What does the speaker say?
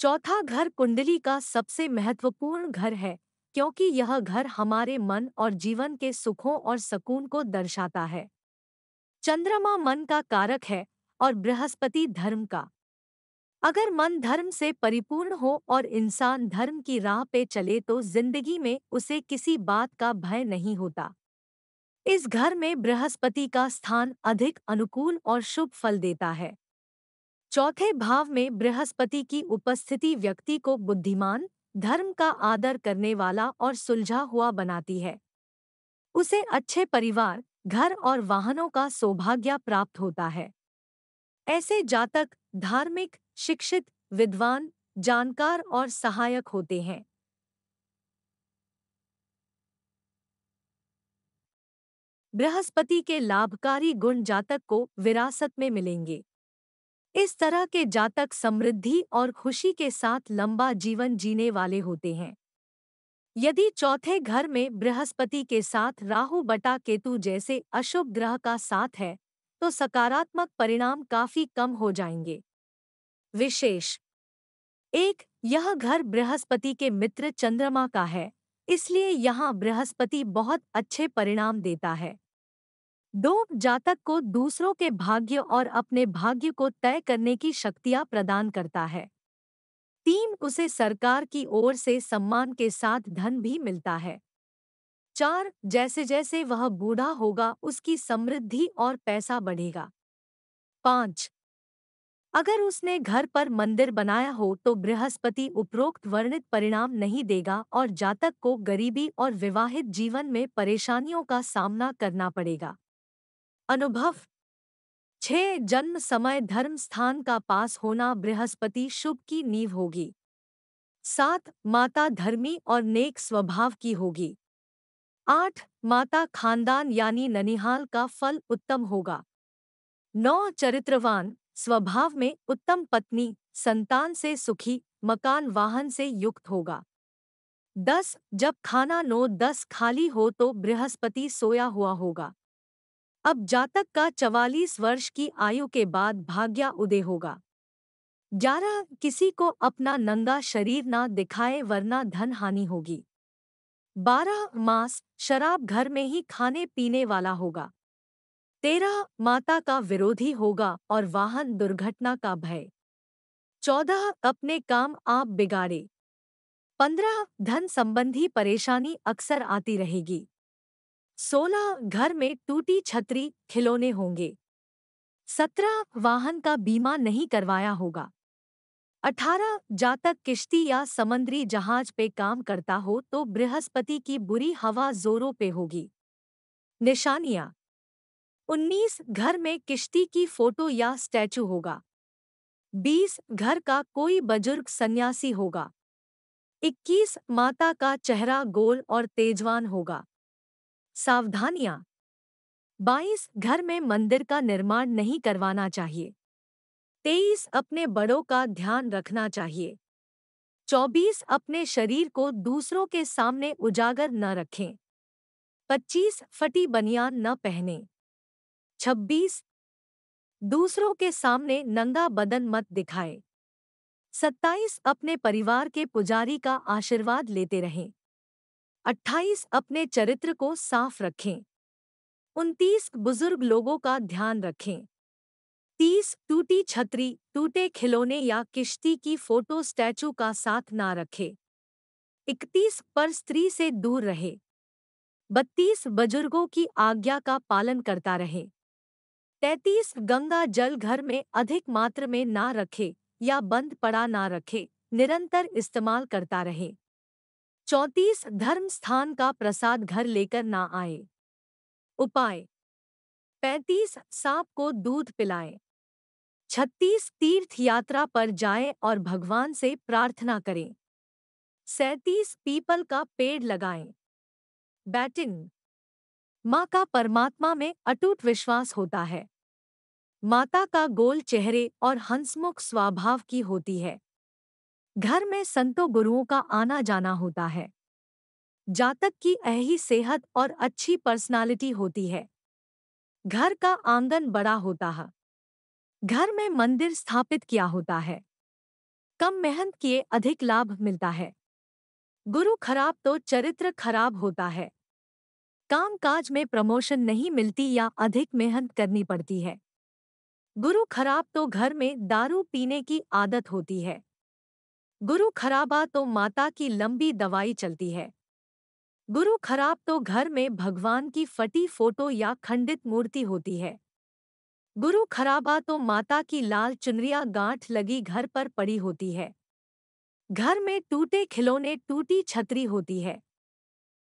चौथा घर कुंडली का सबसे महत्वपूर्ण घर है क्योंकि यह घर हमारे मन और जीवन के सुखों और सुकून को दर्शाता है चंद्रमा मन का कारक है और बृहस्पति धर्म का अगर मन धर्म से परिपूर्ण हो और इंसान धर्म की राह पे चले तो जिंदगी में उसे किसी बात का भय नहीं होता इस घर में बृहस्पति का स्थान अधिक अनुकूल और शुभ फल देता है चौथे भाव में बृहस्पति की उपस्थिति व्यक्ति को बुद्धिमान धर्म का आदर करने वाला और सुलझा हुआ बनाती है उसे अच्छे परिवार घर और वाहनों का सौभाग्य प्राप्त होता है ऐसे जातक धार्मिक शिक्षित विद्वान जानकार और सहायक होते हैं बृहस्पति के लाभकारी गुण जातक को विरासत में मिलेंगे इस तरह के जातक समृद्धि और खुशी के साथ लंबा जीवन जीने वाले होते हैं यदि चौथे घर में बृहस्पति के साथ राहु बटा केतु जैसे अशुभ ग्रह का साथ है तो सकारात्मक परिणाम काफी कम हो जाएंगे विशेष एक यह घर बृहस्पति के मित्र चंद्रमा का है इसलिए यहाँ बृहस्पति बहुत अच्छे परिणाम देता है डोब जातक को दूसरों के भाग्य और अपने भाग्य को तय करने की शक्तियां प्रदान करता है तीन उसे सरकार की ओर से सम्मान के साथ धन भी मिलता है चार जैसे जैसे वह बूढ़ा होगा उसकी समृद्धि और पैसा बढ़ेगा पाँच अगर उसने घर पर मंदिर बनाया हो तो बृहस्पति उपरोक्त वर्णित परिणाम नहीं देगा और जातक को गरीबी और विवाहित जीवन में परेशानियों का सामना करना पड़ेगा अनुभव छह जन्म समय धर्म स्थान का पास होना बृहस्पति शुभ की नींव होगी सात माता धर्मी और नेक स्वभाव की होगी आठ माता खानदान यानी ननिहाल का फल उत्तम होगा नौ चरित्रवान स्वभाव में उत्तम पत्नी संतान से सुखी मकान वाहन से युक्त होगा दस जब खाना नो दस खाली हो तो बृहस्पति सोया हुआ होगा अब जातक का चवालीस वर्ष की आयु के बाद भाग्या उदय होगा ग्यारह किसी को अपना नंगा शरीर ना दिखाए वरना धन हानि होगी बारह मास शराब घर में ही खाने पीने वाला होगा तेरह माता का विरोधी होगा और वाहन दुर्घटना का भय चौदह अपने काम आप बिगाड़े पंद्रह धन संबंधी परेशानी अक्सर आती रहेगी सोलह घर में टूटी छतरी खिलौने होंगे सत्रह वाहन का बीमा नहीं करवाया होगा अठारह जातक किश्ती या समंदरी जहाज पे काम करता हो तो बृहस्पति की बुरी हवा जोरों पे होगी निशानियां उन्नीस घर में किश्ती की फोटो या स्टैचू होगा बीस घर का कोई बुजुर्ग सन्यासी होगा इक्कीस माता का चेहरा गोल और तेजवान होगा सावधानियां बाईस घर में मंदिर का निर्माण नहीं करवाना चाहिए तेईस अपने बड़ों का ध्यान रखना चाहिए चौबीस अपने शरीर को दूसरों के सामने उजागर न रखें पच्चीस फटी बनियान न पहने छब्बीस दूसरों के सामने नंगा बदन मत दिखाए सत्ताईस अपने परिवार के पुजारी का आशीर्वाद लेते रहें अट्ठाईस अपने चरित्र को साफ रखें उनतीस बुजुर्ग लोगों का ध्यान रखें तीस टूटी छतरी टूटे खिलौने या किश्ती की फोटो स्टैचू का साथ ना रखे इकतीस पर स्त्री से दूर रहे बत्तीस बुजुर्गों की आज्ञा का पालन करता रहे तैतीस गंगा जल घर में अधिक मात्र में ना रखे या बंद पड़ा ना रखे निरंतर इस्तेमाल करता रहे चौतीस धर्म स्थान का प्रसाद घर लेकर ना आए उपाय पैंतीस सांप को दूध पिलाए छत्तीस तीर्थ यात्रा पर जाए और भगवान से प्रार्थना करें सैतीस पीपल का पेड़ लगाएं बैटिंग माँ का परमात्मा में अटूट विश्वास होता है माता का गोल चेहरे और हंसमुख स्वभाव की होती है घर में संतों गुरुओं का आना जाना होता है जातक की अहि सेहत और अच्छी पर्सनालिटी होती है घर का आंगन बड़ा होता है घर में मंदिर स्थापित किया होता है कम मेहनत किए अधिक लाभ मिलता है गुरु खराब तो चरित्र खराब होता है काम काज में प्रमोशन नहीं मिलती या अधिक मेहनत करनी पड़ती है गुरु खराब तो घर में दारू पीने की आदत होती है गुरु खराबा तो माता की लंबी दवाई चलती है गुरु खराब तो घर में भगवान की फटी फोटो या खंडित मूर्ति होती है गुरु खराबा तो माता की लाल चुनरिया गांठ लगी घर पर पड़ी होती है घर में टूटे खिलौने टूटी छतरी होती है